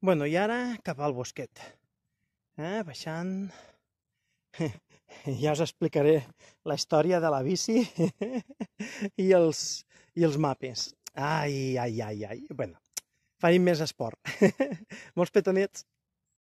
Bueno, i ara cap al bosquet. Eh? Baixant... Ja us explicaré la història de la bici i els, i els mapes. Ai, ai, ai, ai. Bueno, farem més esport. Molts petonets.